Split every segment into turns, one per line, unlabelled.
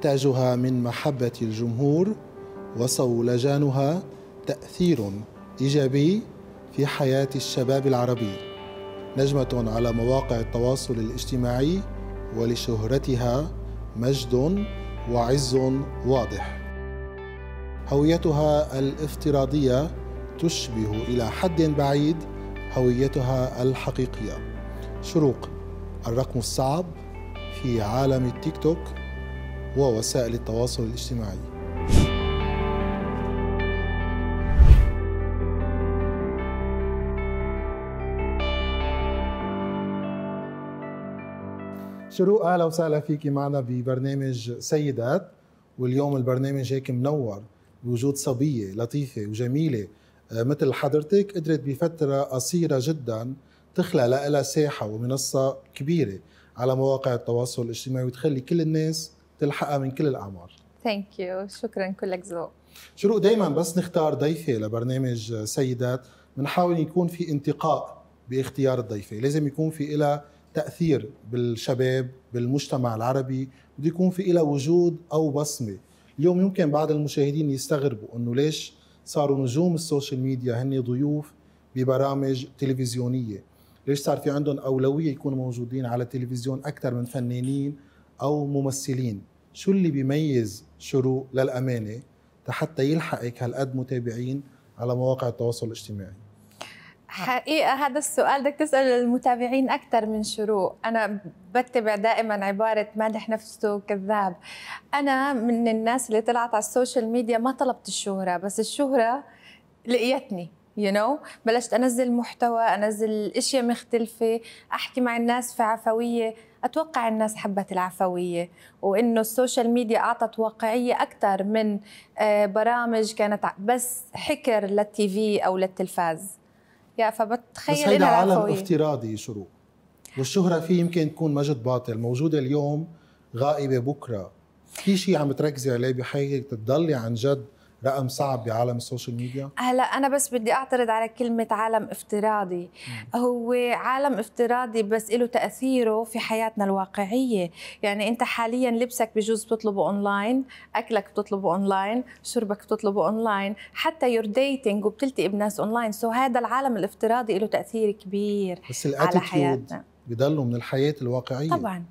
تعجها من محبة الجمهور وصولجانها تأثير إيجابي في حياة الشباب العربي نجمة على مواقع التواصل الاجتماعي ولشهرتها مجد وعز واضح هويتها الافتراضية تشبه إلى حد بعيد هويتها الحقيقية شروق الرقم الصعب في عالم التيك توك ووسائل التواصل الاجتماعي شروق اهلا وسهلا فيكي معنا ببرنامج سيدات واليوم البرنامج هيك منور بوجود صبيه لطيفه وجميله آه، مثل حضرتك قدرت بفتره قصيره جدا تخلق لها ساحه ومنصه كبيره على مواقع التواصل الاجتماعي وتخلي كل الناس تلحقها من كل الاعمار
ثانك يو شكرا كلك ذوق
شروق دائما بس نختار ضيفه لبرنامج سيدات بنحاول يكون في انتقاء باختيار الضيفه لازم يكون في لها تاثير بالشباب بالمجتمع العربي بده يكون في لها وجود او بصمه اليوم يمكن بعض المشاهدين يستغربوا انه ليش صاروا نجوم السوشيال ميديا هن ضيوف ببرامج تلفزيونيه ليش صار في عندهم اولويه يكونوا موجودين على التلفزيون اكثر من فنانين او ممثلين شو اللي بيميز شروق للامانه حتى يلحقك هالقد متابعين على مواقع التواصل الاجتماعي
حقيقة هذا السؤال بدك تسأل المتابعين أكثر من شروق أنا بتبع دائما عبارة مادح نفسه كذاب أنا من الناس اللي طلعت على السوشيال ميديا ما طلبت الشهرة بس الشهرة لقيتني يو you know? بلشت انزل محتوى انزل اشياء مختلفه احكي مع الناس في عفويه اتوقع الناس حبت العفويه وانه السوشيال ميديا اعطت واقعيه اكثر من آه، برامج كانت بس حكر للتي في او للتلفاز يا فبتخيل بس هيدا عالم
افتراضي شروق والشهره فيه يمكن تكون مجد باطل موجوده اليوم غائبه بكره في شيء عم تركزي عليه بحيث تضلي عن جد رقم صعب بعالم السوشيال ميديا
هلا آه، انا بس بدي اعترض على كلمه عالم افتراضي هو عالم افتراضي بس له تاثيره في حياتنا الواقعيه يعني انت حاليا لبسك بجوز بتطلبه اونلاين اكلك بتطلبه اونلاين شربك بتطلبه اونلاين حتى يور ديتينج وبتلتقي بناس اونلاين سو هذا العالم الافتراضي له تاثير كبير بس على حياتنا
بضلوا من الحياه الواقعيه طبعا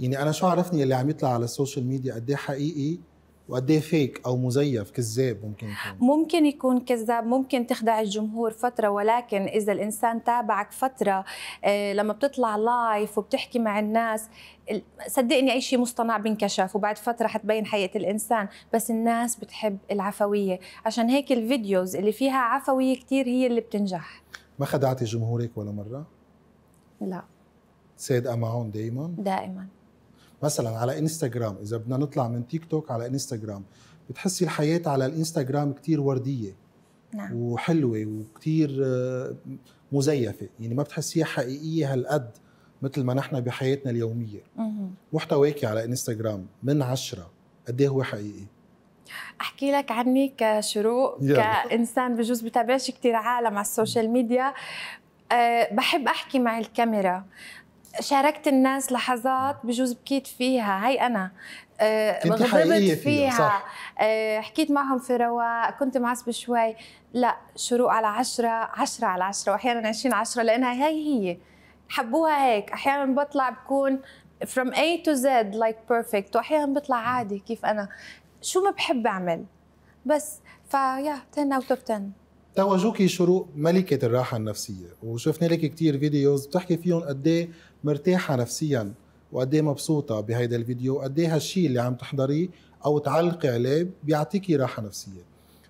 يعني انا شو عرفني اللي عم يطلع على السوشيال ميديا قد ايه حقيقي وقد ايه فيك او مزيف كذاب ممكن يكون
ممكن يكون كذاب ممكن تخدع الجمهور فتره ولكن اذا الانسان تابعك فتره آه، لما بتطلع لايف وبتحكي مع الناس صدقني اي شيء مصطنع بينكشف وبعد فتره حتبين حقيقه الانسان بس الناس بتحب العفويه عشان هيك الفيديوز اللي فيها عفويه كثير هي اللي بتنجح
ما خدعتي جمهورك ولا مره لا صادقه معهم دائما دائما مثلا على انستغرام اذا بدنا نطلع من تيك توك على انستغرام بتحسي الحياه على الانستغرام كتير ورديه نعم. وحلوه وكتير آه، مزيفه يعني ما بتحسيها حقيقيه هالقد مثل ما نحن بحياتنا اليوميه محتواكي على انستغرام من عشرة قد إيه هو حقيقي
احكي لك عني كشروق كانسان بجوز بتابعش كثير عالم على السوشيال ميديا أه بحب احكي مع الكاميرا شاركت الناس لحظات بجوز بكيت فيها هي انا أه، غضبت فيها صح. أه، حكيت معهم في رواق كنت معصبة شوي لا شروق على عشرة عشرة على عشرة وأحيانا عشرين عشرة لأنها هي هي حبوها هيك أحيانا بطلع بكون from A to Z like perfect وأحيانا بطلع عادي كيف أنا شو ما بحب أعمل بس فيا 10 اوت اوف 10
توجوكي شروق ملكة الراحة النفسية وشفنا لك كثير فيديوز بتحكي فيهم قد ايه مرتاحه نفسيا وقد ايه مبسوطه بهيدا الفيديو وقد ايه هالشيء اللي عم تحضريه او تعلقي عليه بيعطيكي راحه نفسيه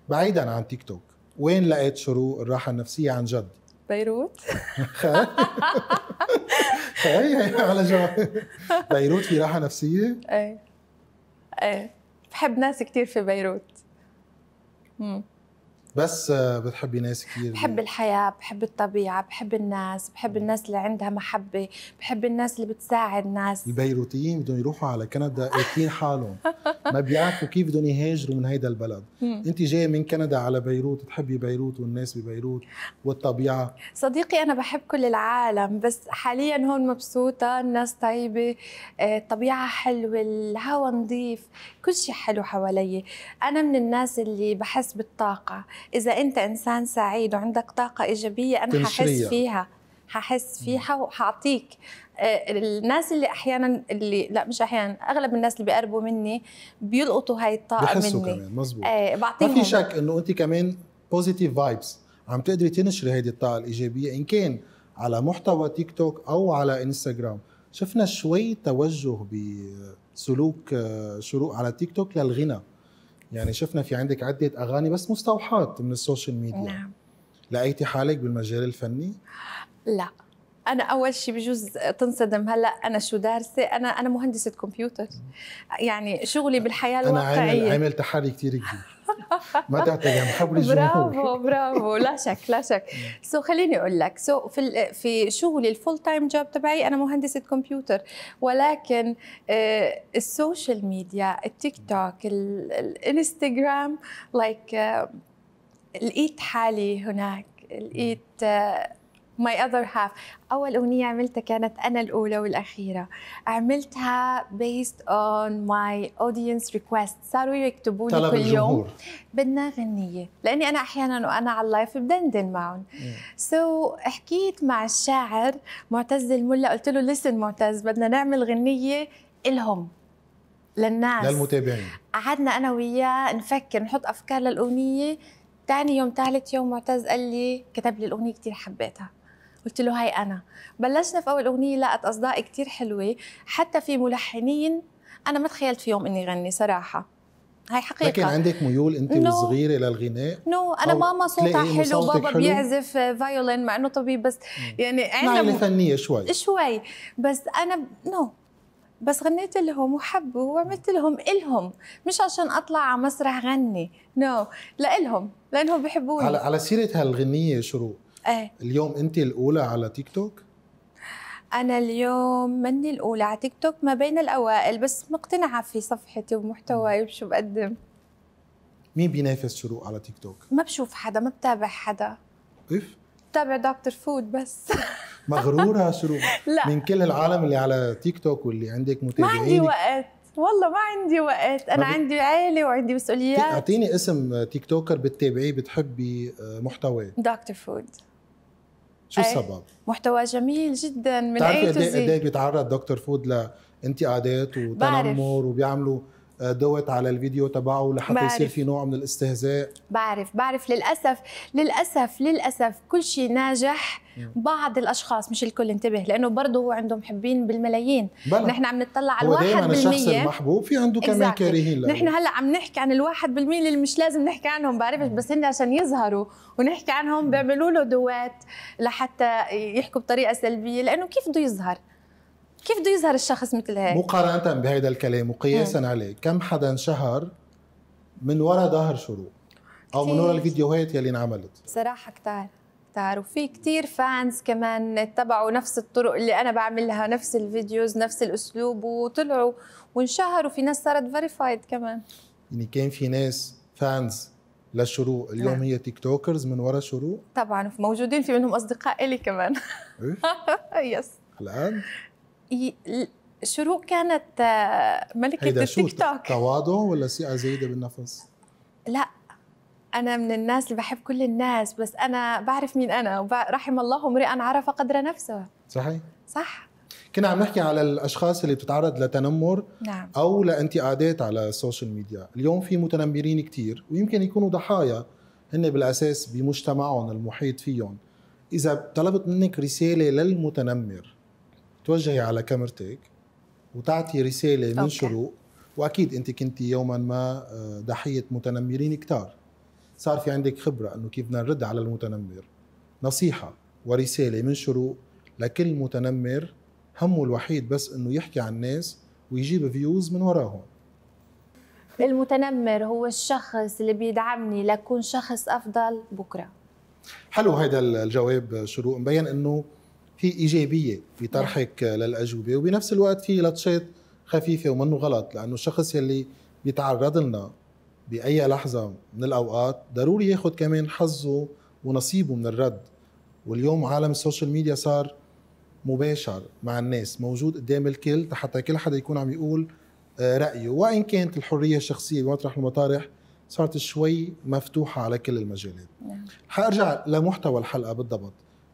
بعيدا عن تيك توك وين لقيت شروق الراحه النفسيه عن جد بيروت هي على جواب بيروت في راحه نفسيه
ايه ايه بحب ناس كثير في بيروت
بس آه، بتحبي ناس كتير بحب
الحياة بحب الطبيعة بحب الناس بحب الناس اللي عندها محبة بحب الناس اللي بتساعد ناس
البيروتيين بدهم يروحوا على كندا قايفين حالهم ما بيعرفوا كيف بدهم يهاجروا من هيدا البلد انت جاي من كندا على بيروت تحبي بيروت والناس ببيروت والطبيعه
صديقي انا بحب كل العالم بس حاليا هون مبسوطه الناس طيبه آه، الطبيعه حلوه الهواء نظيف كل شيء حلو حوالي انا من الناس اللي بحس بالطاقه اذا انت انسان سعيد وعندك طاقه ايجابيه انا ححس فيها ححس فيها وحاعطيك آه، الناس اللي احيانا اللي لا مش احيانا اغلب الناس اللي بيقربوا مني بيلقطوا هاي الطاقه بحسوا كمان
مزبوط بعطيهم آه، ما في شك انه انت كمان بوزيتيف فايبس عم تقدري تنشري هيدي الطاقه الايجابيه ان كان على محتوى تيك توك او على انستغرام شفنا شوي توجه بسلوك آه، شروق على تيك توك للغنى يعني شفنا في عندك عده اغاني بس مستوحاه من السوشيال ميديا نعم لقيتي حالك بالمجال الفني؟
لا انا اول شيء بجوز تنصدم هلا انا شو دارسه انا انا مهندسه كمبيوتر يعني شغلي بالحياه الواقعيه انا عامل عامل
تحري كثير كبير ما عم حول الجمهور برافو
برافو لا شك لا شك سو so, خليني اقول لك سو so, في في شغلي الفول تايم جوب تبعي انا مهندسه كمبيوتر ولكن آه، السوشيال ميديا التيك توك الانستغرام لايك like, آه، لقيت حالي هناك لقيت uh, ماي اذر هاف اول اغنيه عملتها كانت انا الاولى والاخيره عملتها بيست اون ماي اودينس ريكويست صاروا يكتبوا لي كل يوم بدنا غنيه لاني انا احيانا وانا على اللايف بدندن معهم سو so, حكيت مع الشاعر معتز الملا قلت له ليسن معتز بدنا نعمل غنيه الهم للناس للمتابعين قعدنا انا وياه نفكر نحط افكار للاغنيه ثاني يوم ثالث يوم معتز قال لي كتب لي الاغنيه كثير حبيتها قلت له هاي انا بلشنا في اول اغنيه لقت اصداء كثير حلوه حتى في ملحنين انا ما تخيلت فيهم اني غني صراحه هاي حقيقة لكن عندك
ميول انت no. وصغيره للغناء
نو no. انا ماما صوتها حلو بابا حلو. بيعزف آه، فايولين مع انه طبيب بس يعني عندنا عائله فنيه شوي شوي بس انا نو no. بس غنيت لهم وحبوا وعملت لهم إلهم مش عشان أطلع على مسرح غني نو no. لإلهم لأنهم بحبوني على, على
سيرة هالغنية شروق ايه اليوم انت الاولى على تيك توك
انا اليوم مني الاولى على تيك توك ما بين الاوائل بس مقتنعه في صفحتي ومحتواي وشو بقدم
مين بينافس شروق على تيك توك
ما بشوف حدا ما بتابع حدا كيف بتابع دكتور فود بس
مغرورة شروق لا من كل العالم اللي على تيك توك واللي عندك متابعين ما عندي وقت
والله ما عندي وقت انا ب... عندي عائله وعندي مسؤوليات اعطيني
اسم تيك توكر بتتابعيه بتحبي آه، محتواه
دكتور فود شو السبب؟ محتوى جميل جدا من اي بتعرفي إيه- قد ايه
بيتعرض دكتور فود لانتقادات وتنمر وبيعملوا دوت على الفيديو تبعه لحتى يصير في نوع من الاستهزاء
بعرف بعرف للاسف للاسف للاسف كل شيء ناجح نعم. بعض الاشخاص مش الكل انتبه لانه برضه هو عنده محبين بالملايين بلا. نحن عم نطلع على الواحد بالمية الشخص المحبوب في عنده كمان كارهين نحن هلا عم نحكي عن الواحد بالمية اللي مش لازم نحكي عنهم بعرفش نعم. بس هن عشان يظهروا ونحكي عنهم بيعملوا له دوات لحتى يحكوا بطريقه سلبيه لانه كيف بده يظهر كيف بده يظهر الشخص مثل هيك؟ مقارنة
بهيدا الكلام وقياسا عليه، كم حدا انشهر من وراء ظهر شروق؟ او من وراء الفيديوهات يلي انعملت؟
صراحة كتار كتار وفي كتير فانز كمان اتبعوا نفس الطرق اللي انا بعملها نفس الفيديوز نفس الاسلوب وطلعوا وانشهروا في ناس صارت فيريفايد كمان
يعني كان في ناس فانز للشروق نعم. اليوم هي تيك توكرز من وراء شروق؟
طبعا موجودين في منهم اصدقاء الي كمان يس إيه؟ الان شروق كانت آه، ملكة التيك توك
تواضع ولا ثقة زايدة بالنفس؟
لا أنا من الناس اللي بحب كل الناس بس أنا بعرف مين أنا ورحم الله امرئا عرف قدر نفسه صحيح صح
كنا عم نحكي على الاشخاص اللي بتتعرض لتنمر نعم. او لانتقادات على السوشيال ميديا اليوم في متنمرين كثير ويمكن يكونوا ضحايا هن بالاساس بمجتمعهم المحيط فيهم اذا طلبت منك رساله للمتنمر توجهي على كاميرتك وتعطي رساله من أوكي. شروق واكيد انت كنت يوما ما آه، ضحيه متنمرين كتار صار في عندك خبره انه كيف بدنا نرد على المتنمر نصيحه ورساله من شروق لكل متنمر همه الوحيد بس انه يحكي عن الناس ويجيب فيوز من وراهم
المتنمر هو الشخص اللي بيدعمني لكون شخص افضل بكره
حلو هيدا الجواب شروق مبين انه في ايجابيه في طرحك نعم. للاجوبه وبنفس الوقت في لطشات خفيفه ومنه غلط لانه الشخص يلي بيتعرض لنا باي لحظه من الاوقات ضروري ياخذ كمان حظه ونصيبه من الرد واليوم عالم السوشيال ميديا صار مباشر مع الناس موجود قدام الكل حتى كل حدا يكون عم يقول آه، رايه وان كانت الحريه الشخصيه بمطرح المطارح صارت شوي مفتوحه على كل المجالات نعم. حارجع لمحتوى الحلقه بالضبط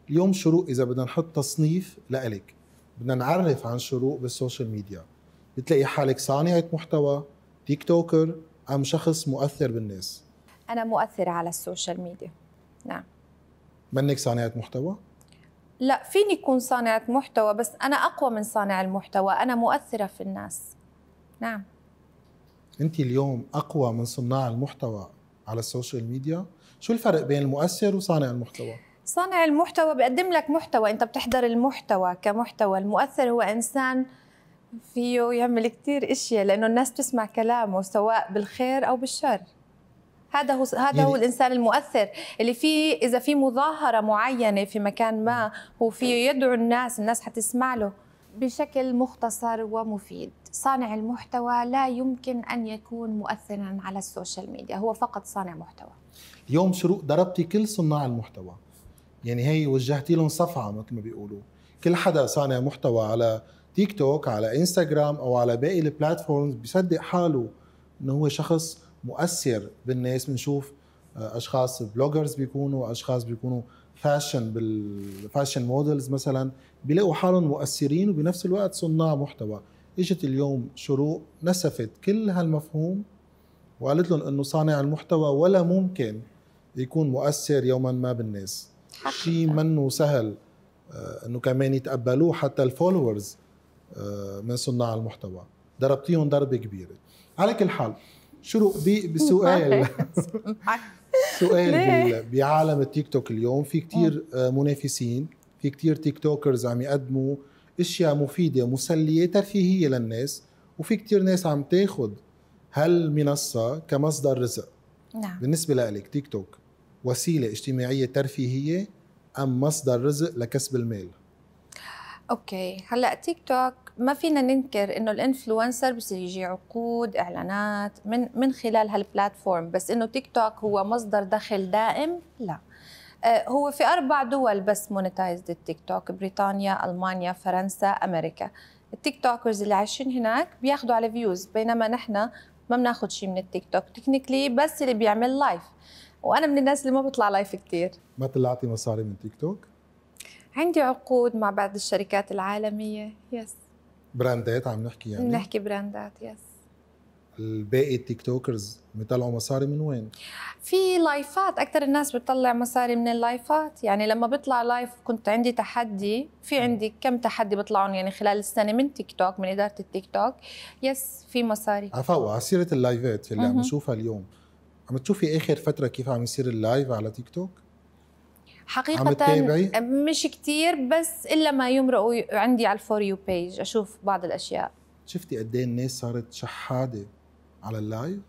اليوم شروق اذا بدنا نحط تصنيف لإلك بدنا نعرف عن شروق بالسوشيال ميديا بتلاقي حالك صانعه محتوى تيك توكر ام شخص مؤثر بالناس
انا مؤثره على السوشيال ميديا نعم
منك صانعه محتوى
لا فيني اكون صانعه محتوى بس انا اقوى من صانع المحتوى انا مؤثره في الناس نعم
انت اليوم اقوى من صناع المحتوى على السوشيال ميديا شو الفرق بين المؤثر وصانع المحتوى
صانع المحتوى بيقدم لك محتوى انت بتحضر المحتوى كمحتوى المؤثر هو انسان فيه يعمل كثير اشياء لانه الناس تسمع كلامه سواء بالخير او بالشر هذا هو هذا هو يعني الانسان المؤثر اللي فيه اذا في مظاهره معينه في مكان ما هو فيه يدعو الناس الناس حتسمع له بشكل مختصر ومفيد صانع المحتوى لا يمكن ان يكون مؤثرا على السوشيال ميديا هو فقط صانع محتوى
اليوم شروق ضربتي كل صناع المحتوى يعني هي وجهتي لهم صفعه مثل ما بيقولوا كل حدا صانع محتوى على تيك توك على انستغرام او على باقي البلاتفورمز بيصدق حاله انه هو شخص مؤثر بالناس بنشوف آه، اشخاص بلوجرز بيكونوا اشخاص بيكونوا فاشن بالفاشن مودلز مثلا بيلاقوا حالهم مؤثرين وبنفس الوقت صناع محتوى اجت اليوم شروق نسفت كل هالمفهوم وقالت لهم انه صانع المحتوى ولا ممكن يكون مؤثر يوما ما بالناس شيء منه سهل انه كمان يتقبلوه حتى الفولورز آه، من صناع المحتوى ضربتيهم ضربه كبيره على كل حال شو بسؤال سؤال بعالم التيك توك اليوم في كتير آه. آه، منافسين في كتير تيك توكرز عم يقدموا اشياء مفيده مسليه ترفيهيه للناس وفي كتير ناس عم تاخد هالمنصه كمصدر رزق نعم بالنسبه لك تيك توك وسيله اجتماعيه ترفيهيه ام مصدر رزق لكسب المال
اوكي هلا تيك توك ما فينا ننكر انه الانفلونسر بصير يجي عقود اعلانات من من خلال هالبلاتفورم بس انه تيك توك هو مصدر دخل دائم لا آه، هو في اربع دول بس مونتايزد التيك توك بريطانيا المانيا فرنسا امريكا التيك توكرز اللي عايشين هناك بياخذوا على فيوز بينما نحن ما بناخذ شيء من التيك توك تكنيكلي بس اللي بيعمل لايف وانا من الناس اللي ما بطلع لايف كثير
ما طلعتي مصاري من تيك توك
عندي عقود مع بعض الشركات العالميه يس
براندات عم نحكي يعني بنحكي
براندات يس
الباقي التيك توكرز بيطلعوا مصاري من وين؟
في لايفات اكثر الناس بتطلع مصاري من اللايفات يعني لما بطلع لايف كنت عندي تحدي في عندي كم تحدي بيطلعون يعني خلال السنه من تيك توك من اداره التيك توك يس في مصاري
عفوا على سيره اللايفات اللي عم نشوفها اليوم عم تشوفي اخر ايه فتره كيف عم يصير اللايف على تيك توك
حقيقة مش كتير بس إلا ما يمرق عندي على الفور يو بيج أشوف بعض الأشياء
شفتي قد ايه الناس صارت شحادة على اللايف؟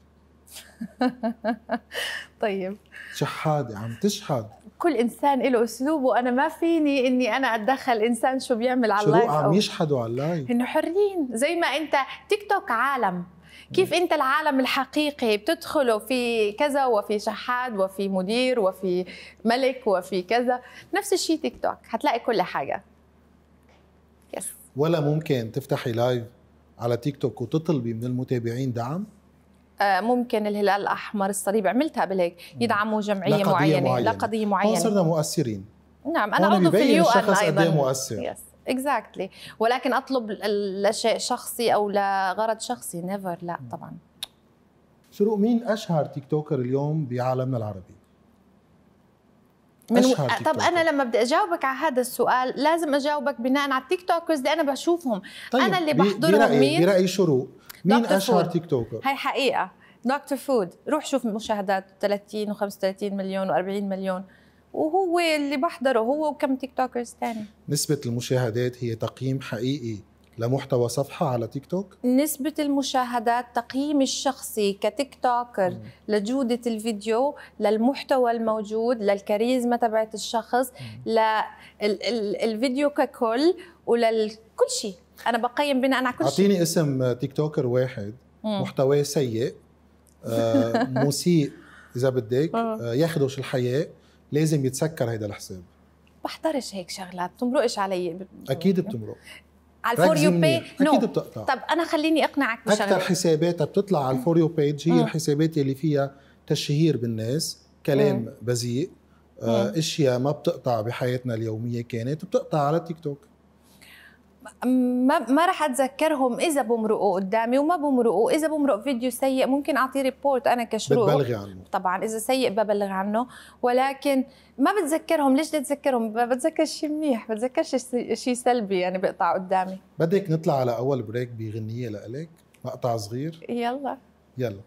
طيب
شحادة عم تشحد
كل انسان له اسلوب وانا ما فيني اني انا اتدخل انسان شو بيعمل على اللايف شو عم
يشحدوا على اللايف
انه حرين زي ما انت تيك توك عالم كيف انت العالم الحقيقي بتدخله في كذا وفي شحاد وفي مدير وفي ملك وفي كذا نفس الشيء تيك توك هتلاقي كل حاجه
يس ولا ممكن تفتحي لايف على تيك توك وتطلبي من المتابعين دعم
آه، ممكن الهلال الاحمر الصليب عملتها قبل هيك يدعموا جمعيه معينه لقضيه معينه, معينة. صرنا
مؤثرين
نعم انا عضو في اليو ان إيه ايضا مؤثر يس. اكزاكتلي exactly. ولكن اطلب لشيء شخصي او لغرض شخصي نيفر لا طبعا
شروق مين اشهر تيك توكر اليوم بعالمنا العربي؟ من أشهر تيك طب انا
لما بدي اجاوبك على هذا السؤال لازم اجاوبك بناء على التيك توكرز اللي انا بشوفهم طيب انا اللي بحضرهم برأي مين برايي
شروق مين اشهر فود. تيك توكر؟ هاي
حقيقه دكتور فود روح شوف مشاهدات 30 و35 مليون و40 مليون وهو اللي بحضره هو وكم تيك توكرز تاني
نسبة المشاهدات هي تقييم حقيقي لمحتوى صفحة على تيك توك؟
نسبة المشاهدات تقييم الشخصي كتيك توكر مم. لجودة الفيديو للمحتوى الموجود للكاريزما تبعت الشخص للفيديو ككل وللكل شيء أنا بقيم بناء على كل شيء أعطيني
اسم تيك توكر واحد محتواه سيء آه مسيء إذا بدك آه, آه، الحياة الحياء لازم يتسكر هيدا الحساب
بحضرش هيك شغلات بتمرقش علي
اكيد بتمرق
على الفور يو بي نو
اكيد بتقطع طب
انا خليني اقنعك بشغله اكثر
حساباتها بتطلع على الفور يو بيج هي الحسابات اللي فيها تشهير بالناس كلام بذيء آه، اشياء ما بتقطع بحياتنا اليوميه كانت بتقطع على تيك توك
ما ما راح اتذكرهم اذا بمرقوا قدامي وما بمرقوا اذا بمرق فيديو سيء ممكن اعطيه ريبورت انا كشروق بتبلغي عنه طبعا اذا سيء ببلغ عنه ولكن ما بتذكرهم ليش بدي اتذكرهم بتذكر شيء منيح بتذكر شيء سلبي يعني بقطع قدامي
بدك نطلع على اول بريك بغنيه لإلك مقطع صغير يلا يلا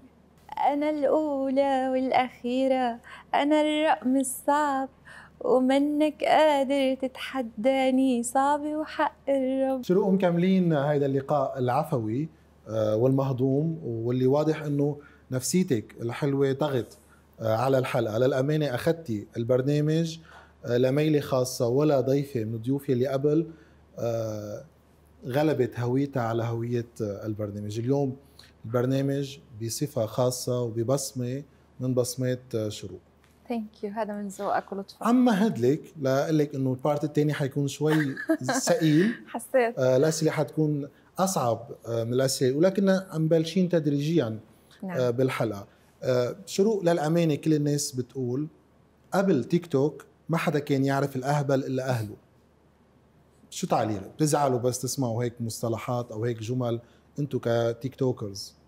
انا الاولى والاخيره انا الرقم الصعب ومنك قادر تتحداني صعبة وحق الرب
شروق مكملين هيدا اللقاء العفوي آه، والمهضوم واللي واضح انه نفسيتك الحلوه طغت آه، على الحلقه للامانه اخذتي البرنامج آه، لميله خاصه ولا ضيفه من ضيوفي اللي قبل غلبت هويتها على هويه البرنامج اليوم البرنامج بصفه خاصه وببصمه من بصمات شروق
ثانك يو هذا من ذوقك
ولطفك عم هدلك لأقول لك انه البارت الثاني حيكون شوي ثقيل حسيت آه الاسئله حتكون اصعب آه من الاسئله ولكن عم بلشين تدريجيا آه، نعم. آه بالحلقه آه شروق للامانه كل الناس بتقول قبل تيك توك ما حدا كان يعرف الاهبل الا اهله شو تعليقك؟ بتزعلوا بس تسمعوا هيك مصطلحات او هيك جمل انتم كتيك توكرز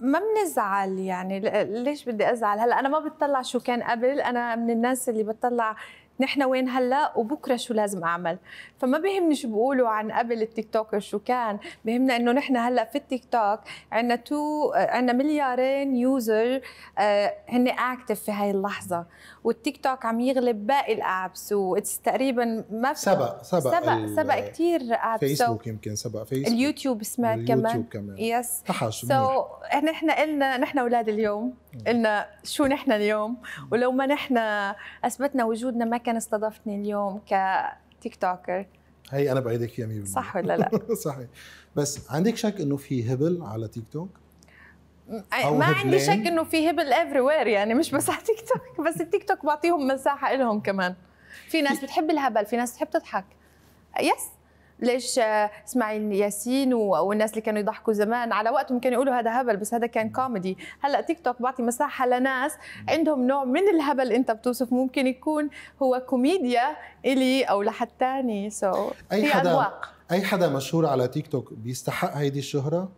ما بنزعل يعني ليش بدي ازعل هلا انا ما بتطلع شو كان قبل انا من الناس اللي بتطلع نحن وين هلا وبكره شو لازم اعمل فما بيهمني شو بيقولوا عن قبل التيك توك شو كان بيهمنا انه نحن هلا في التيك توك عندنا تو عندنا مليارين يوزر آه، هن اكتف في هاي اللحظه والتيك توك عم يغلب باقي الابس واتس تقريبا ما في سبق سبق سبق, سبق كثير ابس فيسبوك
so يمكن سبق فيسبوك
اليوتيوب سمعت اليوتيوب كمان كمان يس سو نحن قلنا نحن اولاد اليوم قلنا شو نحن اليوم ولو ما نحن اثبتنا وجودنا ما كان استضفتني اليوم كتيك توكر
هي انا بايدك يا 100% صح ولا لا؟ صحيح بس عندك شك انه في هبل على تيك توك؟
ما عندي شك انه في هبل افري وير يعني مش بس على تيك توك بس التيك توك بعطيهم مساحه لهم كمان في ناس بتحب الهبل في ناس بتحب تضحك يس ليش اسماعيل ياسين والناس اللي كانوا يضحكوا زمان على وقتهم كانوا يقولوا هذا هبل بس هذا كان كوميدي هلا تيك توك بعطي مساحه لناس عندهم نوع من الهبل انت بتوصف ممكن يكون هو كوميديا الي او لحد ثاني سو so اي حدا أدواق.
اي حدا مشهور على تيك توك بيستحق هيدي الشهره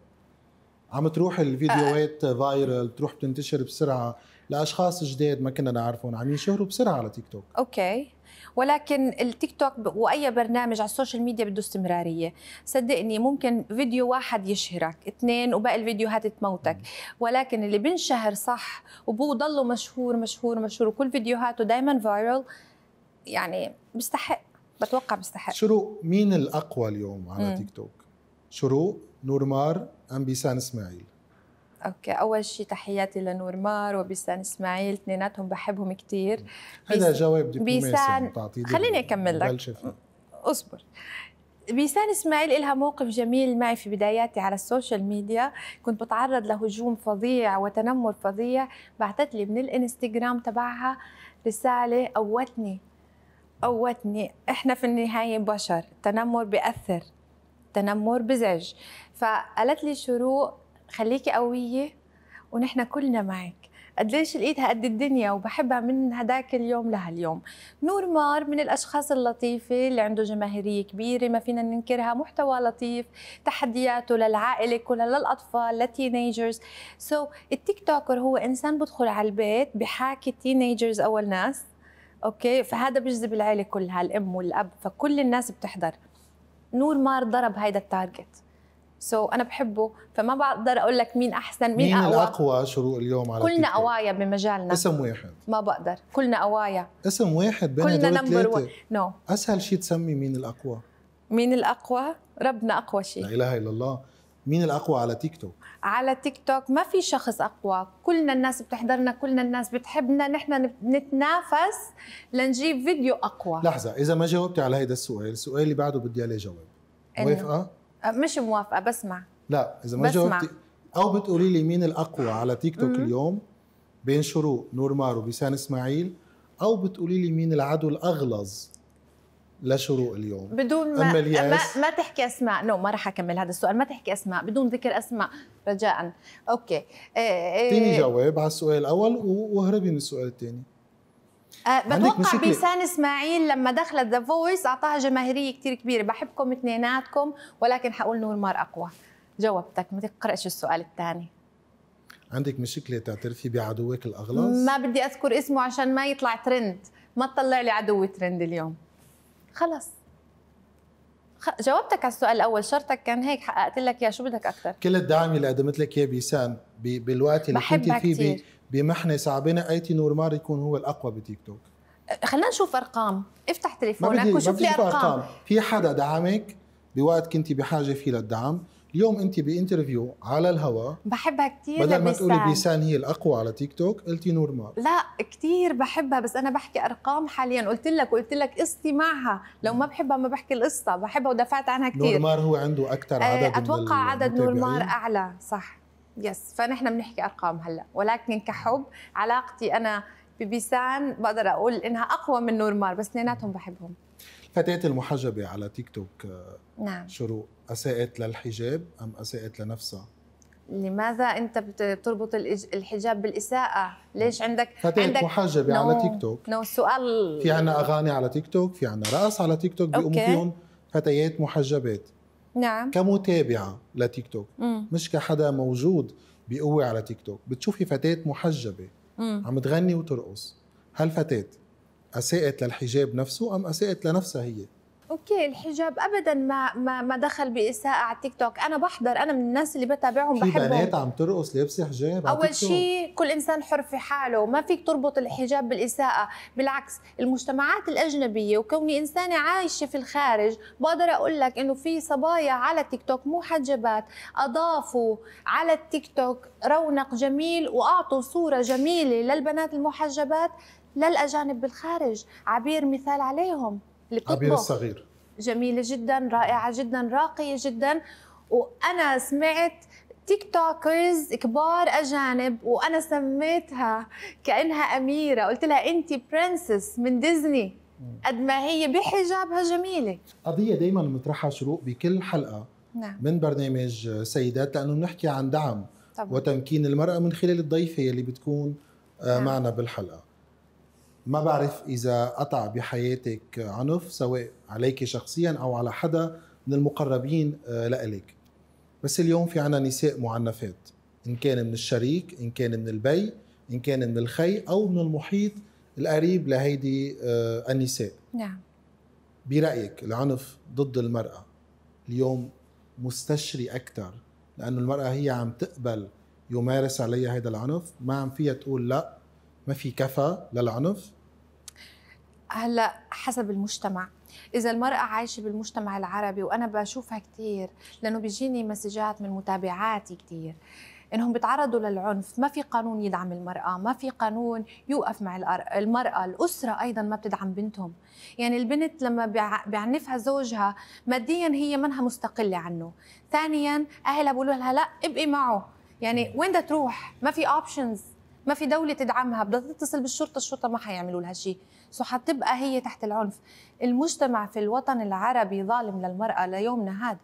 عم تروح الفيديوهات فايرل آه. تروح بتنتشر بسرعه لاشخاص جداد ما كنا نعرفهم عم ينشهروا بسرعه على تيك توك
اوكي ولكن التيك توك واي برنامج على السوشيال ميديا بده استمراريه صدقني ممكن فيديو واحد يشهرك اثنين وباقي الفيديوهات تموتك ولكن اللي بنشهر صح وبضله مشهور مشهور مشهور وكل فيديوهاته دائما فايرل يعني بيستحق بتوقع بيستحق شروق
مين الاقوى اليوم على مم. تيك توك شروق نور مار ام بيسان اسماعيل
اوكي اول شيء تحياتي لنور مار وبيسان اسماعيل اثنيناتهم بحبهم كثير هذا جواب دبلوماسي بيسان يعني خليني اكمل لك اصبر بيسان اسماعيل لها موقف جميل معي في بداياتي على السوشيال ميديا كنت بتعرض لهجوم فظيع وتنمر فظيع بعثت لي من الانستغرام تبعها رساله قوتني قوتني احنا في النهايه بشر التنمر بياثر التنمر بزعج فقالت لي شروق خليكي قويه ونحن كلنا معك قديش لقيتها قد الدنيا وبحبها من هداك اليوم لهاليوم نور مار من الاشخاص اللطيفه اللي عنده جماهيريه كبيره ما فينا ننكرها محتوى لطيف تحدياته للعائله كلها للاطفال للتينيجرز سو so, التيك توكر هو انسان بدخل على البيت بحاكي التينيجرز اول ناس اوكي فهذا بيجذب العائله كلها الام والاب فكل الناس بتحضر نور مار ضرب هيدا التارجت سو so, انا بحبه فما بقدر اقول لك مين احسن مين, مين اقوى مين
اقوى شروق اليوم على كلنا
قوايا بمجالنا اسم واحد ما بقدر كلنا قوايا
اسم واحد بين كلنا نمبر نو no. اسهل شيء تسمي مين الاقوى
مين الاقوى
ربنا اقوى شيء لا اله الا الله مين الاقوى على تيك توك
على تيك توك ما في شخص اقوى كلنا الناس بتحضرنا كلنا الناس بتحبنا نحن نتنافس لنجيب فيديو اقوى لحظه
اذا ما جاوبتي على هذا السؤال السؤال اللي بعده بدي عليه جواب موافقه
أه، مش موافقه بسمع
لا اذا ما جاوبتي او بتقولي لي مين الاقوى على تيك توك اليوم بين شروق نور مار وبيسان اسماعيل او بتقولي لي مين العدو الاغلظ لشروق اليوم
بدون ما ما, ما تحكي اسماء نو ما راح اكمل هذا السؤال ما تحكي اسماء بدون ذكر اسماء رجاء اوكي اعطيني إيه إيه
جواب على السؤال الاول واهربي من السؤال الثاني
آه، بتوقع بيسان اسماعيل لما دخلت ذا فويس اعطاها جماهيريه كثير كبيره بحبكم اثنيناتكم ولكن حقول نور مار اقوى جاوبتك ما تقراش السؤال الثاني
عندك مشكله تعترفي بعدوك الأغلاص؟
ما بدي اذكر اسمه عشان ما يطلع ترند ما تطلع لي عدوي ترند اليوم خلص جاوبتك على السؤال الاول شرطك كان هيك حققت لك اياه شو بدك اكثر كل
الدعم اللي قدمت لك اياه بيسان بالوقت اللي كنت فيه بمحنه صعبين اي تي نورمال يكون هو الاقوى بتيك توك
خلينا نشوف ارقام افتح تليفونك وشوف لي أرقام. ارقام
في حدا دعمك بوقت كنت بحاجه فيه للدعم اليوم انت بانترفيو على الهواء
بحبها كثير بدل ما تقولي بيسان
هي الاقوى على تيك توك قلتي نور مار
لا كثير بحبها بس انا بحكي ارقام حاليا قلت لك وقلت لك قصتي معها لو ما بحبها ما بحكي القصه بحبها ودفعت عنها كثير نور مار هو
عنده اكثر إيه، عدد اتوقع عدد نور مار
اعلى صح يس فنحن بنحكي ارقام هلا ولكن كحب علاقتي انا ببيسان بقدر اقول انها اقوى من نور مار بس اثنيناتهم بحبهم
الفتاة المحجبة على تيك توك آه، نعم شروق أساءت للحجاب أم أساءت لنفسها؟
لماذا أنت بتربط الحجاب بالإساءة؟ ليش نعم. عندك فتاة عندك محجبة نو على تيك توك نو سؤال في
عنا أغاني على تيك توك، في عنا رقص على تيك توك بيقوموا فيهم فتيات محجبات نعم كمتابعه لتيك توك مم. مش كحدا موجود بقوه على تيك توك بتشوفي فتاه محجبه مم. عم تغني وترقص هالفتاه اساءت للحجاب نفسه ام اساءت لنفسها هي
اوكي الحجاب ابدا ما ما, ما دخل باساءه على التيك توك انا بحضر انا من الناس اللي بتابعهم بحبهم في بنات
عم ترقص لابسه حجاب اول شيء
كل انسان حر في حاله ما فيك تربط الحجاب بالاساءه بالعكس المجتمعات الاجنبيه وكوني انسانه عايشه في الخارج بقدر اقول لك انه في صبايا على التيك توك محجبات اضافوا على التيك توك رونق جميل واعطوا صوره جميله للبنات المحجبات للاجانب بالخارج عبير مثال عليهم اللي بتطبخ عبير الصغير جميله جدا رائعه جدا راقيه جدا وانا سمعت تيك توكرز كبار اجانب وانا سميتها كانها اميره قلت لها انت برنسس من ديزني قد ما هي بحجابها جميله
قضيه دائما بنطرحها شروق بكل حلقه نعم. من برنامج سيدات لانه بنحكي عن دعم طبعا. وتمكين المراه من خلال الضيفه يلي بتكون آه، نعم. معنا بالحلقه ما بعرف اذا قطع بحياتك عنف سواء عليك شخصيا او على حدا من المقربين آه، لإلك بس اليوم في عنا نساء معنفات ان كان من الشريك ان كان من البي ان كان من الخي او من المحيط القريب لهيدي آه، النساء نعم برايك العنف ضد المراه اليوم مستشري اكثر لانه المراه هي عم تقبل يمارس عليها هذا العنف ما عم فيها تقول لا ما في كفى للعنف
هلا حسب المجتمع اذا المراه عايشه بالمجتمع العربي وانا بشوفها كثير لانه بيجيني مسجات من متابعاتي كثير انهم بيتعرضوا للعنف ما في قانون يدعم المراه ما في قانون يوقف مع المراه الاسره ايضا ما بتدعم بنتهم يعني البنت لما بيعنفها زوجها ماديا هي منها مستقله عنه ثانيا اهلها بيقولوا لها لا ابقي معه يعني وين بدها تروح ما في اوبشنز ما في دوله تدعمها بدها تتصل بالشرطه الشرطه ما حيعملوا لها شيء سو حتبقى هي تحت العنف المجتمع في الوطن العربي ظالم للمراه ليومنا هذا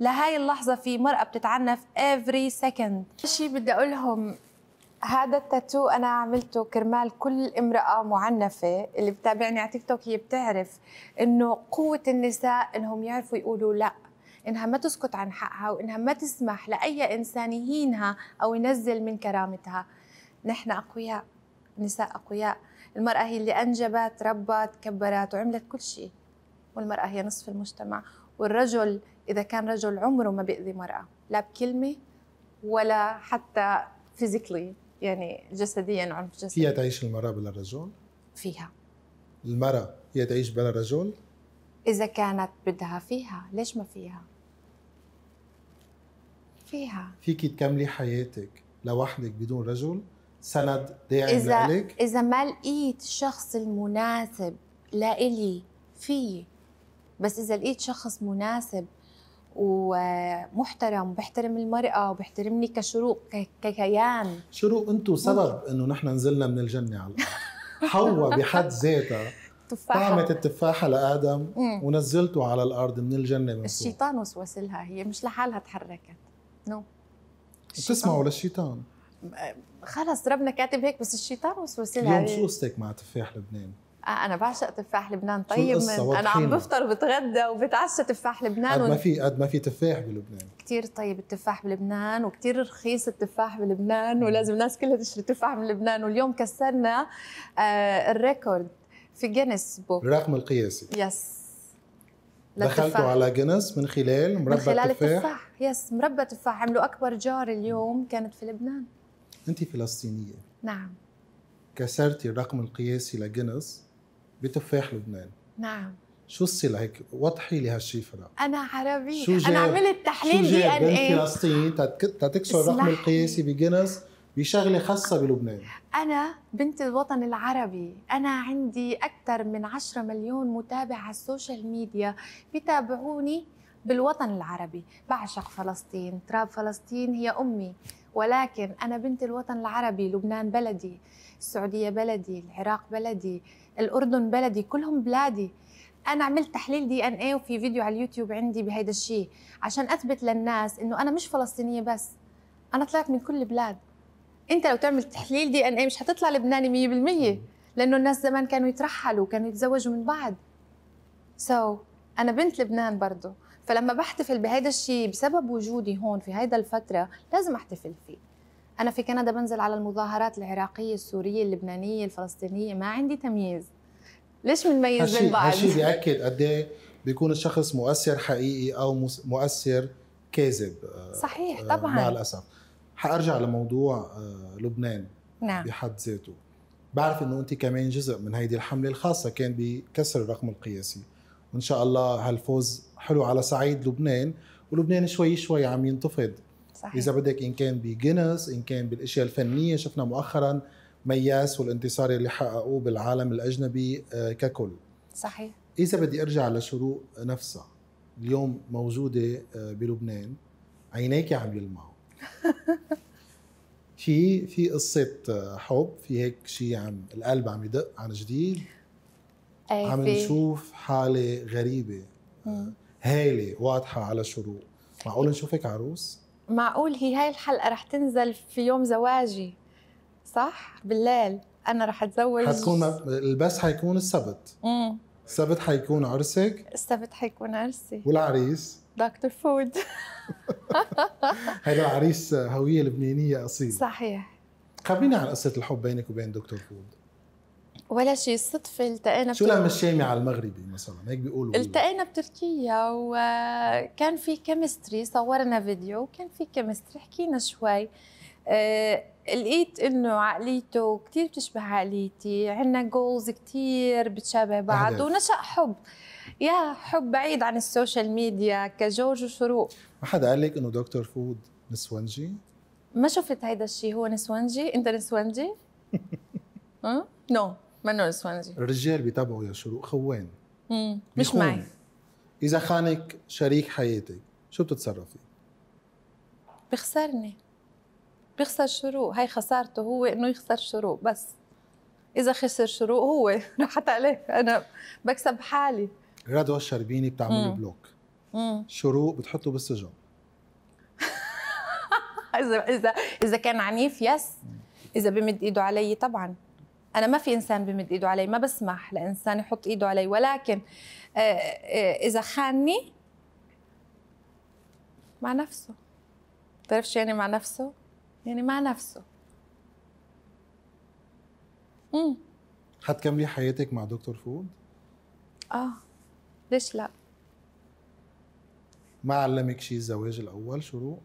لهاي اللحظه في مراه بتتعنف every second شيء بدي أقولهم هذا التاتو انا عملته كرمال كل امراه معنفه اللي بتابعني على تيك توك هي بتعرف انه قوه النساء انهم يعرفوا يقولوا لا انها ما تسكت عن حقها وانها ما تسمح لاي انسان يهينها او ينزل من كرامتها نحن أقوياء النساء أقوياء المرأة هي اللي أنجبت ربت كبرت وعملت كل شيء والمرأة هي نصف المجتمع والرجل إذا كان رجل عمره ما بيأذي مرأة لا بكلمة ولا حتى فيزيكلي يعني جسديا عنف جسدي فيها تعيش
المرأة بلا رجل؟ فيها المرأة هي تعيش بلا رجل؟
إذا كانت بدها فيها ليش ما فيها؟ فيها
فيكي تكملي حياتك لوحدك بدون رجل سند داعم إذا لك؟
إذا ما لقيت الشخص المناسب لإلي في بس إذا لقيت شخص مناسب ومحترم وبحترم المرأة وبحترمني كشروق ككيان
شروق أنتم سبب إنه نحن نزلنا من الجنة على
حواء بحد
ذاتها طعمت التفاحة لآدم ونزلته على الأرض من الجنة من الشيطان
وسوس لها هي مش لحالها تحركت نو no.
بتسمعوا للشيطان
خلص ربنا كاتب هيك بس الشيطان وسوس لها اليوم يعني. شو
قصتك مع تفاح لبنان؟
آه انا بعشق تفاح لبنان طيب من انا عم بفطر بتغدى وبتعشى تفاح لبنان قد ما في
قد ما في تفاح بلبنان
كثير طيب التفاح بلبنان وكثير رخيص التفاح بلبنان ولازم الناس كلها تشتري تفاح من لبنان واليوم كسرنا آه الريكورد في جينيس بوك الرقم
القياسي
يس دخلتوا على
جينيس من خلال مربى من خلال التفاح, التفاح.
يس مربى تفاح عملوا اكبر جار اليوم كانت في لبنان
أنت فلسطينية نعم كسرتي الرقم القياسي لجينيس بتفاح لبنان نعم شو الصلة هيك وضحي لي هالشيء فرا
أنا عربي شو أنا عملت تحليل دي أن إيه
فلسطيني تتكسر الرقم القياسي بجينيس بشغلة خاصة بلبنان
أنا بنت الوطن العربي أنا عندي أكثر من 10 مليون متابع على السوشيال ميديا بيتابعوني بالوطن العربي بعشق فلسطين تراب فلسطين هي أمي ولكن أنا بنت الوطن العربي لبنان بلدي السعودية بلدي العراق بلدي الأردن بلدي كلهم بلادي انا عملت تحليل دي ان اي وفي فيديو على اليوتيوب عندي بهيدا الشيء عشان اثبت للناس انه انا مش فلسطينيه بس انا طلعت من كل بلاد انت لو تعمل تحليل دي ان اي مش حتطلع لبناني 100% لانه الناس زمان كانوا يترحلوا كانوا يتزوجوا من بعض سو so, انا بنت لبنان برضه فلما بحتفل بهيدا الشيء بسبب وجودي هون في هيدا الفترة لازم احتفل فيه أنا في كندا بنزل على المظاهرات العراقية السورية اللبنانية الفلسطينية ما عندي تمييز ليش بنميز بين بعض؟ هالشي بيأكد
قد إيه بيكون الشخص مؤثر حقيقي أو مؤثر كاذب آه، صحيح
آه، طبعا مع الأسف
حأرجع لموضوع آه، لبنان نعم بحد ذاته بعرف انه انت كمان جزء من هيدي الحمله الخاصه كان بكسر الرقم القياسي وان شاء الله هالفوز حلو على صعيد لبنان ولبنان شوي شوي عم ينتفض صحيح. اذا بدك ان كان بجينيس ان كان بالاشياء الفنيه شفنا مؤخرا مياس والانتصار اللي حققوه بالعالم الاجنبي آه، ككل صحيح اذا بدي ارجع لشروق نفسها اليوم موجوده آه، بلبنان عينيك عم يلمعوا في في قصه آه، حب في هيك شيء عم القلب عم يدق عن جديد إيه، عم نشوف حاله غريبه مم. هايله واضحه على شروق معقول نشوفك عروس
معقول هي هاي الحلقه رح تنزل في يوم زواجي صح بالليل انا رح اتزوج حتكون
البس حيكون السبت امم السبت حيكون عرسك
السبت حيكون عرسي
والعريس
دكتور فود
هذا عريس هويه لبنانيه اصيل
صحيح
خبريني عن قصه الحب بينك وبين دكتور فود
ولا شيء صدفه التقينا شو لما الشامي على
المغربي مثلا هيك بيقولوا
التقينا بتركيا وكان في كيمستري صورنا فيديو وكان في كيمستري حكينا شوي آه، لقيت انه عقليته كثير بتشبه عقليتي عندنا جولز كثير بتشابه بعض ونشا حب يا حب بعيد عن السوشيال ميديا كجورج وشروق
ما حدا قال لك انه دكتور فود نسونجي
ما شفت هيدا الشيء هو نسونجي انت نسونجي؟ ها؟ نو منه الاسفنجي
الرجال بيتابعوا يا شروق خوان مش معي اذا خانك شريك حياتك شو بتتصرفي؟
بخسرني بخسر شروق هاي خسارته هو انه يخسر شروق بس اذا خسر شروق هو راحت عليه انا بكسب حالي
رضوى الشربيني بتعمل بلوك مم. شروق بتحطه بالسجن
اذا اذا اذا كان عنيف يس اذا بمد ايده علي طبعا انا ما في انسان بمد ايده علي ما بسمح لانسان يحط ايده علي ولكن آه، آه، اذا خانني مع نفسه بتعرف شو يعني مع نفسه يعني مع نفسه امم
حتكملي حياتك مع دكتور فود
اه ليش لا
ما علمك شيء الزواج الاول شروق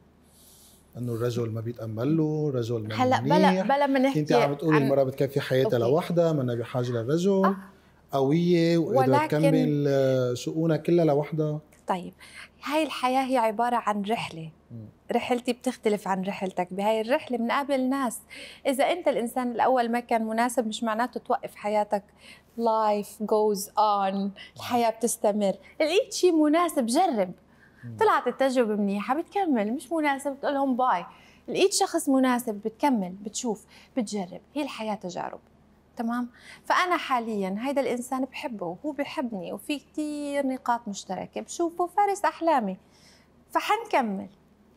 انه الرجل ما بيتامل له الرجل ما هلا بلا بلا
ما نحكي انت عم
تقولي عن... المراه بتكفي حياتها لوحدها ما بحاجه للرجل آه. قويه وقادره تكمل شؤونها آه، كلها لوحدها
طيب هاي الحياة هي عبارة عن رحلة رحلتي بتختلف عن رحلتك بهاي الرحلة بنقابل ناس إذا أنت الإنسان الأول ما كان مناسب مش معناته توقف حياتك لايف جوز اون الحياة بتستمر لقيت شيء مناسب جرب طلعت التجربه منيحه بتكمل مش مناسب بتقول لهم باي لقيت شخص مناسب بتكمل بتشوف بتجرب هي الحياه تجارب تمام فانا حاليا هيدا الانسان بحبه وهو بحبني وفي كثير نقاط مشتركه بشوفه فارس احلامي فحنكمل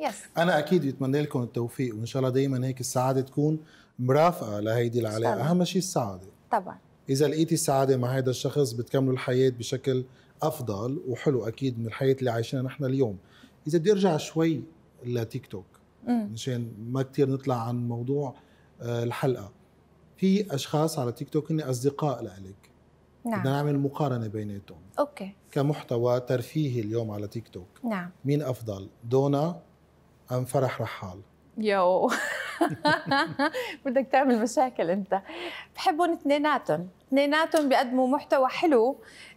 يس انا اكيد
بتمنى لكم التوفيق وان شاء الله دائما هيك السعاده تكون مرافقه لهيدي العلاقه اهم شيء السعاده طبعا اذا لقيتي السعاده مع هذا الشخص بتكملوا الحياه بشكل افضل وحلو اكيد من الحياه اللي عايشينها نحن اليوم اذا بدي ارجع شوي لتيك توك مشان ما كثير نطلع عن موضوع آه، الحلقه في اشخاص على تيك توك هن اصدقاء لك نعم بدنا نعمل مقارنه بيناتهم اوكي كمحتوى ترفيهي اليوم على تيك توك نعم مين افضل دونا ام فرح رحال
يو بدك تعمل مشاكل انت بحبهم اثنيناتهم اثنيناتهم بيقدموا محتوى حلو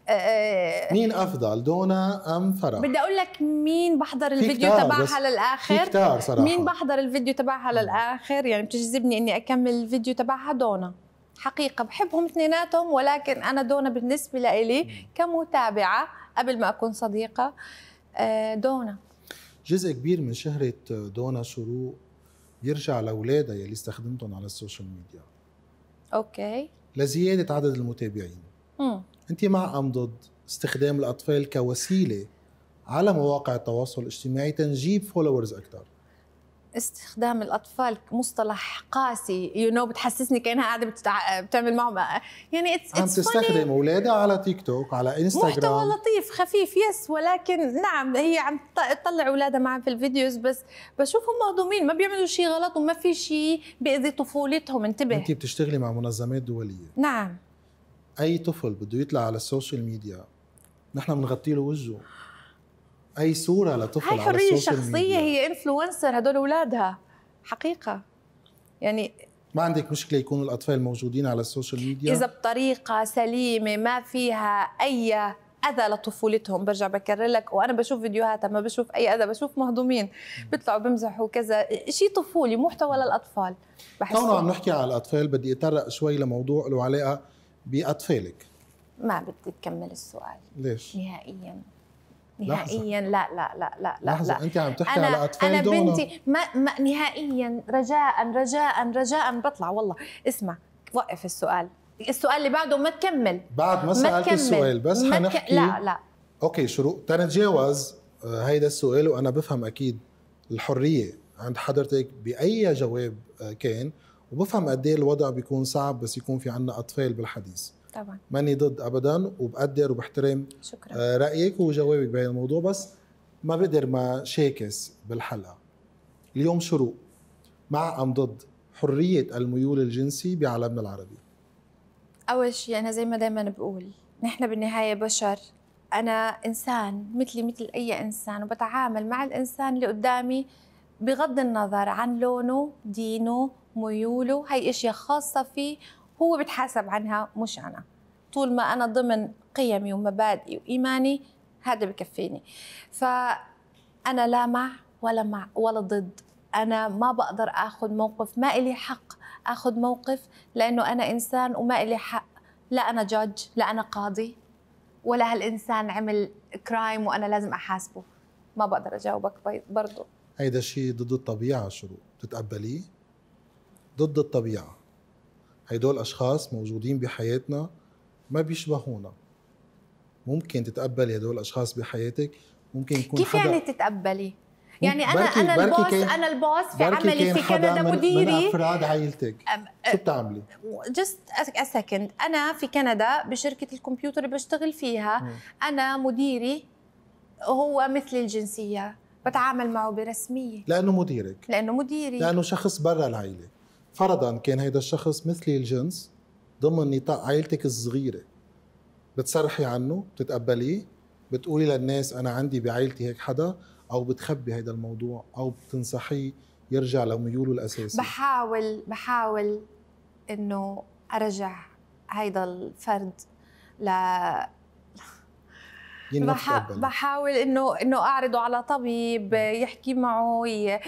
آه، آه، مين
افضل دونا ام فرح بدي
اقول لك مين بحضر الفيديو تبعها للاخر كتار صراحه مين بحضر الفيديو تبعها للاخر يعني بتجذبني اني اكمل الفيديو تبعها دونا حقيقه بحبهم اثنيناتهم ولكن انا دونا بالنسبه لإلي كمتابعه قبل ما اكون صديقه آه، دونا
جزء كبير من شهره دونا شروق يرجع لاولادها يلي استخدمتهم على السوشيال ميديا اوكي لزياده عدد المتابعين مم. انت مع ام ضد استخدام الاطفال كوسيله على مواقع التواصل الاجتماعي تنجيب فولورز اكثر
استخدام الاطفال مصطلح قاسي يو you نو know, بتحسسني كانها قاعده بتتع... بتعمل معهم يعني اتس اتس عم تستخدم
اولادها على تيك توك على انستغرام محتوى
لطيف خفيف يس ولكن نعم هي عم تطلع اولادها معها في الفيديوز بس بشوفهم مهضومين ما بيعملوا شيء غلط وما في شيء بيأذي طفولتهم انتبه انت
بتشتغلي مع منظمات دوليه نعم اي طفل بده يطلع على السوشيال ميديا نحن بنغطي له وجهه اي صوره لطفل هاي حريه شخصيه
هي انفلونسر هدول اولادها حقيقه يعني
ما عندك مشكله يكونوا الاطفال موجودين على السوشيال ميديا اذا
بطريقه سليمه ما فيها اي اذى لطفولتهم برجع بكرر لك وانا بشوف فيديوهات ما بشوف اي اذى بشوف مهضومين بيطلعوا بمزحوا كذا شيء طفولي محتوى للاطفال بحس طبعا عم نحكي
على الاطفال بدي اتطرق شوي لموضوع له علاقه باطفالك
ما بدي تكمل السؤال ليش نهائيا
نهائيا
لا لا لا لا
لا لحظة لا. انت عم تحكي أنا على اطفال انا بنتي
ما, ما نهائيا رجاء رجاء رجاء بطلع والله اسمع وقف السؤال السؤال اللي بعده ما تكمل بعد ما سالت السؤال بس حنحكي لا لا
اوكي شروط تنتجاوز آه، هيدا السؤال وانا بفهم اكيد الحريه عند حضرتك باي جواب آه، كان وبفهم قد ايه الوضع بيكون صعب بس يكون في عندنا اطفال بالحديث طبعا ماني ضد ابدا وبقدر وبحترم شكرا آه، رايك وجوابك بهذا الموضوع بس ما بقدر ما شاكس بالحلقه اليوم شروق مع ام ضد حريه الميول الجنسي بعالمنا العربي
اول شيء انا زي ما دائما بقول نحن بالنهايه بشر انا انسان مثلي مثل اي انسان وبتعامل مع الانسان اللي قدامي بغض النظر عن لونه دينه ميوله هي اشياء خاصه فيه هو بتحاسب عنها مش أنا طول ما أنا ضمن قيمي ومبادئي وإيماني هذا بكفيني فأنا لا مع ولا مع ولا ضد أنا ما بقدر أخذ موقف ما إلي حق أخذ موقف لأنه أنا إنسان وما إلي حق لا أنا جادج لا أنا قاضي ولا هالإنسان عمل كرايم وأنا لازم أحاسبه ما بقدر أجاوبك برضه
هيدا شيء ضد الطبيعة شروق بتتقبليه ضد الطبيعة هدول اشخاص موجودين بحياتنا ما بيشبهونا ممكن تتقبلي هدول الاشخاص بحياتك ممكن يكون كيف يعني
تتقبلي
يعني انا بركي انا بركي البوس كان انا
البوس في عملي في كندا مديري من افراد عائلتك شو بتعملي؟ جست ا سكند انا في كندا بشركه الكمبيوتر اللي بشتغل فيها م. انا مديري هو مثل الجنسيه بتعامل معه برسميه
لانه مديرك
لانه مديري لانه
شخص برا العائله فرضا كان هيدا الشخص مثلي الجنس ضمن نطاق عائلتك الصغيره بتصرحي عنه بتتقبليه بتقولي للناس انا عندي بعائلتي هيك حدا او بتخبي هيدا الموضوع او بتنصحيه يرجع لميوله الاساسي
بحاول بحاول انه ارجع هيدا الفرد ل بح... بحاول انه انه اعرضه على طبيب يحكي معه ي...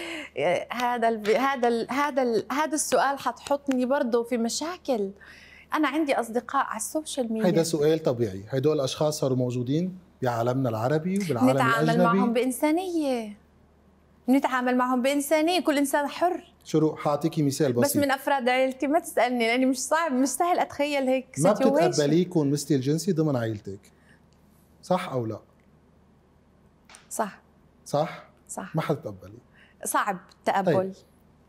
هذا ال... هذا ال... هذا ال... هذا السؤال حتحطني برضه في مشاكل انا عندي اصدقاء على السوشيال ميديا هيدا سؤال
طبيعي هدول الاشخاص صاروا موجودين بعالمنا العربي وبالعالم نتعامل الاجنبي نتعامل معهم
بانسانيه نتعامل معهم بانسانيه كل انسان حر
شو حاعطيكي مثال بسيط بس من
افراد عائلتي ما تسالني لاني مش صعب مش سهل اتخيل هيك ما بتتقبليه
يكون مثلي الجنسي ضمن عائلتك صح او لا صح صح صح ما حتتقبلي
صعب التقبل طيب.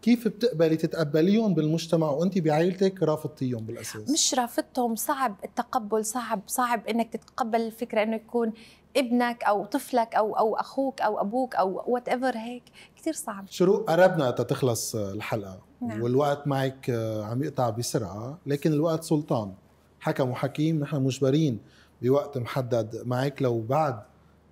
كيف بتقبلي تتقبليهم بالمجتمع وانت بعائلتك رافضتيهم بالاساس
مش رافضتهم صعب التقبل صعب صعب انك تتقبل الفكره انه يكون ابنك او طفلك او او اخوك او ابوك او وات ايفر هيك كثير صعب شروق قربنا
تخلص الحلقه نعم. والوقت معك عم يقطع بسرعه لكن الوقت سلطان حكم وحكيم نحن مجبرين بوقت محدد معك لو بعد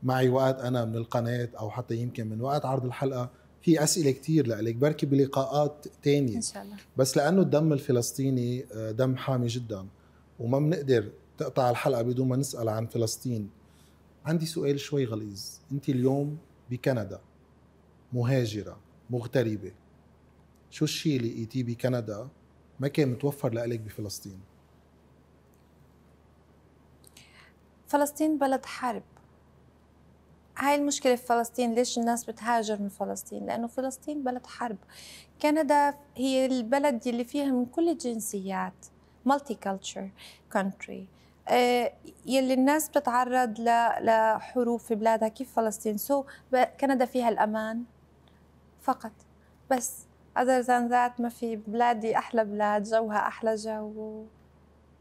معي وقت انا من القناه او حتى يمكن من وقت عرض الحلقه في اسئله كثير لك بركي بلقاءات تانية ان شاء الله بس لانه الدم الفلسطيني آه، دم حامي جدا وما بنقدر تقطع الحلقه بدون ما نسال عن فلسطين عندي سؤال شوي غليظ انت اليوم بكندا مهاجره مغتربه شو الشيء اللي لقيتيه بكندا ما كان متوفر لك بفلسطين
فلسطين بلد حرب هاي المشكلة في فلسطين ليش الناس بتهاجر من فلسطين لأنه فلسطين بلد حرب كندا هي البلد اللي فيها من كل الجنسيات مالتي كلتشر كونتري يلي الناس بتتعرض لحروب في بلادها كيف فلسطين سو so, كندا فيها الأمان فقط بس other than that ما في بلادي أحلى بلاد جوها أحلى جو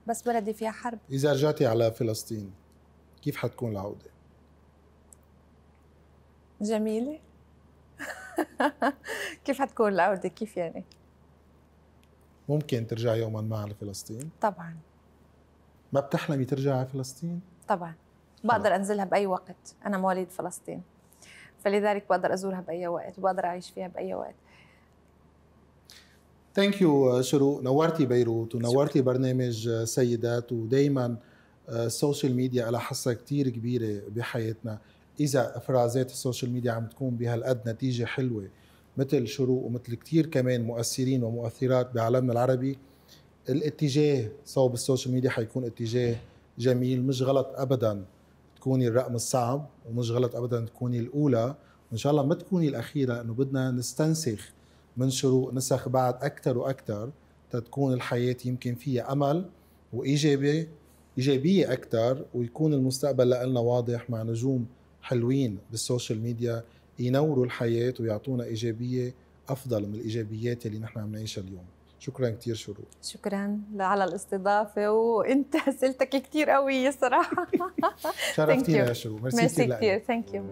بس بلدي فيها حرب
إذا رجعتي على فلسطين كيف حتكون العوده؟
جميله كيف حتكون العوده؟ كيف يعني؟
ممكن ترجعي يوما ما على فلسطين؟ طبعا ما بتحلمي ترجعي على فلسطين؟
طبعا بقدر انزلها باي وقت، انا مواليد فلسطين فلذلك بقدر ازورها باي وقت وبقدر اعيش فيها باي وقت
ثانك يو شروق نورتي بيروت ونورتي برنامج سيدات ودائما السوشيال ميديا لها حصة كتير كبيرة بحياتنا إذا إفرازات السوشيال ميديا عم تكون بهالقد نتيجة حلوة مثل شروق ومثل كتير كمان مؤثرين ومؤثرات بعالمنا العربي الاتجاه صوب السوشيال ميديا حيكون اتجاه جميل مش غلط أبدا تكوني الرقم الصعب ومش غلط أبدا تكوني الأولى وإن شاء الله ما تكوني الأخيرة لأنه بدنا نستنسخ من شروق نسخ بعد أكثر وأكثر تتكون الحياة يمكن فيها أمل وايجابي ايجابيه اكثر ويكون المستقبل لنا واضح مع نجوم حلوين بالسوشيال ميديا ينوروا الحياه ويعطونا ايجابيه افضل من الايجابيات اللي نحن عم نعيشها اليوم شكرا كثير شروق
شكرا على الاستضافه وانت اسئلتك كثير قويه صراحه شرفتينا يا شروق ميرسي كثير ثانك يو